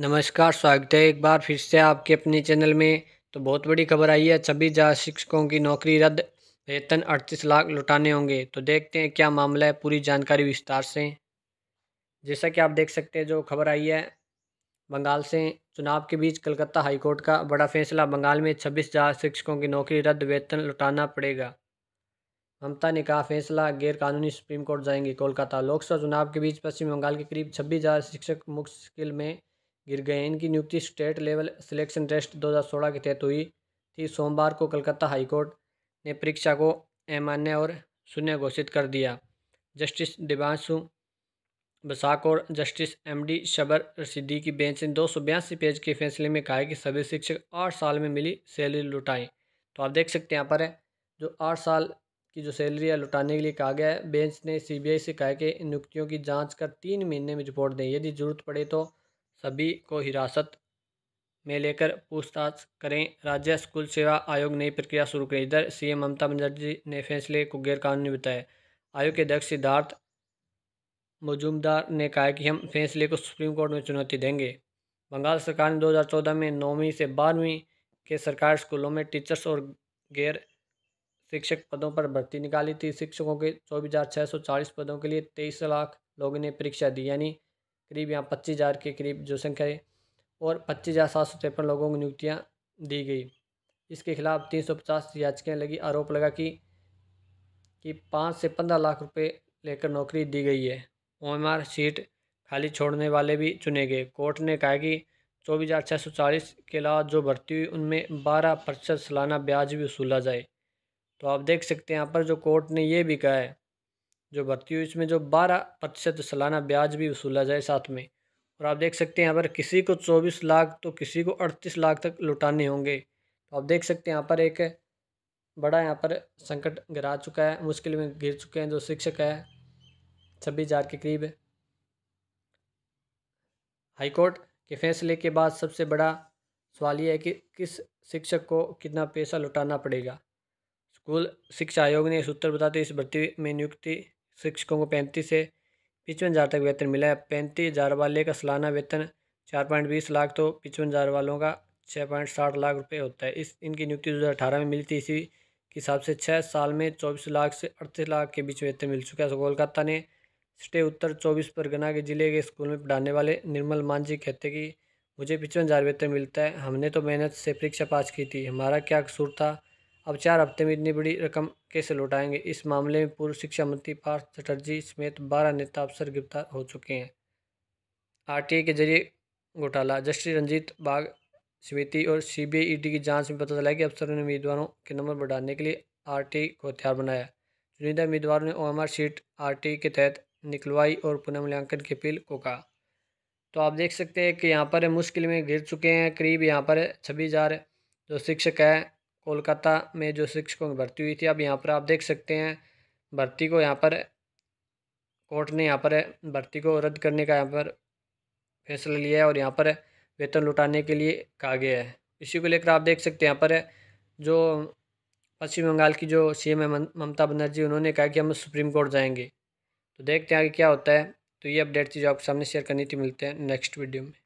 नमस्कार स्वागत है एक बार फिर से आपके अपने चैनल में तो बहुत बड़ी खबर आई है छब्बीस जा शिक्षकों की नौकरी रद्द वेतन अड़तीस लाख लुटाने होंगे तो देखते हैं क्या मामला है पूरी जानकारी विस्तार से जैसा कि आप देख सकते हैं जो खबर आई है बंगाल से चुनाव के बीच कलकत्ता हाईकोर्ट का बड़ा फैसला बंगाल में छब्बीस हज़ार शिक्षकों की नौकरी रद्द वेतन लुटाना पड़ेगा ममता ने कहा फैसला गैरकानूनी सुप्रीम कोर्ट जाएंगे कोलकाता लोकसभा चुनाव के बीच पश्चिम बंगाल के करीब छब्बीस हज़ार शिक्षक मुश्किल में गिर गए इनकी नियुक्ति स्टेट लेवल सिलेक्शन टेस्ट 2016 के तहत हुई थी सोमवार को कलकत्ता हाईकोर्ट ने परीक्षा को अमान्य और शून्य घोषित कर दिया जस्टिस दिवांशु बसाक और जस्टिस एम डी शबर रसीदी की बेंच ने दो पेज के फैसले में कहा कि सभी शिक्षक आठ साल में मिली सैलरी लुटाएं तो आप देख सकते हैं यहाँ पर है जो आठ साल की जो सैलरी है लुटाने के लिए कहा गया है बेंच ने सीबीआई से कहा कि नियुक्तियों की जांच कर तीन महीने में रिपोर्ट दें यदि जरूरत पड़े तो सभी को हिरासत में लेकर पूछताछ करें राज्य स्कूल सेवा आयोग नई प्रक्रिया शुरू करें इधर सीएम ममता बनर्जी ने फैसले को गैरकानूनी बताया आयोग के अध्यक्ष सिद्धार्थ मजूमदार ने कहा कि हम फैसले को सुप्रीम कोर्ट में चुनौती देंगे बंगाल सरकार ने 2014 में नौवीं से बारहवीं के सरकारी स्कूलों में टीचर्स और गैर शिक्षक पदों पर भर्ती निकाली थी शिक्षकों के चौबीस पदों के लिए तेईस लाख लोगों ने परीक्षा दी यानी करीब यहाँ पच्चीस हज़ार के करीब जो संख्या है और पच्चीस हज़ार सात सौ तिरपन लोगों को नियुक्तियाँ दी गई इसके खिलाफ तीन सौ पचास याचिकाएँ लगी आरोप लगा कि कि पाँच से पंद्रह लाख रुपए लेकर नौकरी दी गई है ओएमआर सीट खाली छोड़ने वाले भी चुने गए कोर्ट ने कहा कि चौबीस हज़ार छः सौ चालीस के अलावा जो भर्ती हुई उनमें बारह प्रतिशत सालाना ब्याज भी वसूला जाए तो आप देख सकते हैं यहाँ पर जो कोर्ट ने ये भी कहा है जो भर्ती हुई इसमें जो बारह प्रतिशत सालाना ब्याज भी वसूला जाए साथ में और आप देख सकते हैं यहाँ पर किसी को चौबीस लाख तो किसी को अड़तीस लाख तक लुटाने होंगे तो आप देख सकते हैं यहाँ पर एक बड़ा यहाँ पर संकट गिरा चुका है मुश्किल में गिर चुके हैं जो शिक्षक है छब्बीस हज़ार के करीब हाईकोर्ट के फैसले के बाद सबसे बड़ा सवाल यह है कि किस शिक्षक को कितना पैसा लुटाना पड़ेगा स्कूल शिक्षा आयोग ने सूत्र बताते इस भर्ती में नियुक्ति शिक्षकों को पैंतीस से पचपन हज़ार तक वेतन मिला है पैंतीस हज़ार वाले का सालाना वेतन चार पॉइंट बीस लाख तो पचपन हज़ार वालों का छः पॉइंट साठ लाख रुपए होता है इस इनकी नियुक्ति दो हज़ार अठारह में मिली थी इसी के हिसाब से छः साल में चौबीस लाख से अड़तीस लाख के बीच वेतन मिल चुका है कोलकाता ने स्टे उत्तर चौबीस परगना के ज़िले के स्कूल में पढ़ाने वाले निर्मल मांझी कहते कि मुझे पचपन हज़ार वेतन मिलता है हमने तो मेहनत से परीक्षा पास की थी हमारा क्या कसूर था अब चार हफ्ते में इतनी बड़ी रकम कैसे लौटाएंगे इस मामले में पूर्व शिक्षा मंत्री पार्थ चटर्जी समेत बारह नेता अफसर गिरफ्तार हो चुके हैं आरटीए के जरिए घोटाला जस्टिस रंजीत बाग समिति और सीबीईटी की जांच में पता चला कि अफसरों ने उम्मीदवारों के नंबर बढ़ाने के लिए आर को हथियार बनाया चुनिंदा उम्मीदवारों ने ओ सीट आर के तहत निकलवाई और पुनर्मूल्यांकन की अपील को कहा तो आप देख सकते हैं कि यहाँ पर मुश्किल में घिर चुके हैं करीब यहाँ पर छब्बीस हज़ार जो शिक्षक हैं कोलकाता में जो शिक्षकों की भर्ती हुई थी अब यहाँ पर आप देख सकते हैं भर्ती को यहाँ पर कोर्ट ने यहाँ पर भर्ती को रद्द करने का यहाँ पर फैसला लिया है और यहाँ पर वेतन लुटाने के लिए कहा गया है इसी को लेकर आप देख सकते हैं यहाँ पर जो पश्चिम बंगाल की जो सीएम है ममता बनर्जी उन्होंने कहा कि हम सुप्रीम कोर्ट जाएंगे तो देखते हैं आगे क्या होता है तो ये अपडेट थी जो आपके सामने शेयर करनी थी मिलते हैं नेक्स्ट वीडियो में